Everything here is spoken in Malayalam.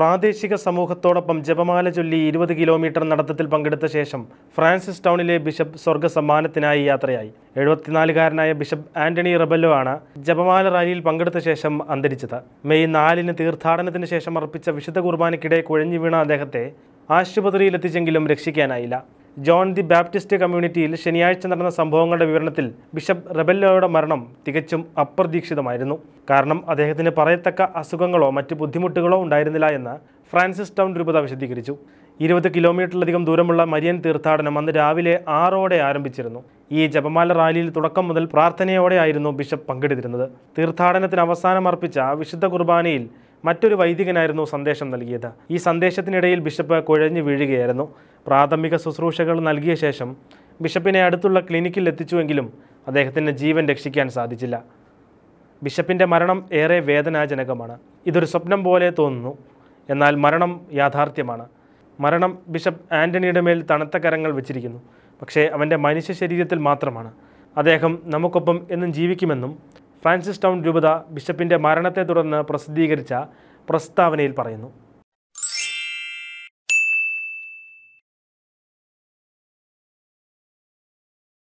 പ്രാദേശിക സമൂഹത്തോടൊപ്പം ജപമാല ചൊല്ലി ഇരുപത് കിലോമീറ്റർ നടത്തത്തിൽ പങ്കെടുത്ത ശേഷം ഫ്രാൻസിസ് ടൗണിലെ ബിഷപ്പ് സ്വർഗ സമ്മാനത്തിനായി യാത്രയായി എഴുപത്തിനാലുകാരനായ ബിഷപ്പ് ആന്റണി റബല്ലോ ആണ് ജപമാല റാലിയിൽ പങ്കെടുത്ത ശേഷം അന്തരിച്ചത് മെയ് നാലിന് തീർത്ഥാടനത്തിന് ശേഷം അർപ്പിച്ച വിശുദ്ധ കുർബാനയ്ക്കിടെ കുഴഞ്ഞു വീണ അദ്ദേഹത്തെ ആശുപത്രിയിലെത്തിച്ചെങ്കിലും രക്ഷിക്കാനായില്ല ജോൺ ദി ബാപ്റ്റിസ്റ്റ് കമ്മ്യൂണിറ്റിയിൽ ശനിയാഴ്ച നടന്ന സംഭവങ്ങളുടെ വിവരണത്തിൽ ബിഷപ്പ് റെബല്ലോയുടെ മരണം തികച്ചും അപ്രതീക്ഷിതമായിരുന്നു കാരണം അദ്ദേഹത്തിന് പറയത്തക്ക അസുഖങ്ങളോ മറ്റ് ബുദ്ധിമുട്ടുകളോ ഉണ്ടായിരുന്നില്ല എന്ന് ഫ്രാൻസിസ് ടൗൺ രൂപത വിശദീകരിച്ചു ഇരുപത് കിലോമീറ്ററിലധികം ദൂരമുള്ള മരിയൻ തീർത്ഥാടനം അന്ന് രാവിലെ ആറോടെ ആരംഭിച്ചിരുന്നു ഈ ജപമാല റാലിയിൽ തുടക്കം മുതൽ പ്രാർത്ഥനയോടെയായിരുന്നു ബിഷപ്പ് പങ്കെടുത്തിരുന്നത് തീർത്ഥാടനത്തിന് അവസാനം അർപ്പിച്ച വിശുദ്ധ കുർബാനയിൽ മറ്റൊരു വൈദികനായിരുന്നു സന്ദേശം നൽകിയത് ഈ സന്ദേശത്തിനിടയിൽ ബിഷപ്പ് കുഴഞ്ഞു വീഴുകയായിരുന്നു പ്രാഥമിക ശുശ്രൂഷകൾ നൽകിയ ശേഷം ബിഷപ്പിനെ അടുത്തുള്ള ക്ലിനിക്കിൽ എത്തിച്ചുവെങ്കിലും അദ്ദേഹത്തിന് ജീവൻ രക്ഷിക്കാൻ സാധിച്ചില്ല ബിഷപ്പിൻ്റെ മരണം ഏറെ വേദനാജനകമാണ് ഇതൊരു സ്വപ്നം പോലെ തോന്നുന്നു എന്നാൽ മരണം യാഥാർത്ഥ്യമാണ് മരണം ബിഷപ്പ് ആൻ്റണിയുടെ മേൽ തണുത്ത കരങ്ങൾ വെച്ചിരിക്കുന്നു പക്ഷേ അവൻ്റെ മനുഷ്യ ശരീരത്തിൽ മാത്രമാണ് അദ്ദേഹം നമുക്കൊപ്പം എന്നും ജീവിക്കുമെന്നും ഫ്രാൻസിസ് ടൗൺ രൂപത ബിഷപ്പിൻ്റെ മരണത്തെ തുടർന്ന് പ്രസിദ്ധീകരിച്ച പ്രസ്താവനയിൽ പറയുന്നു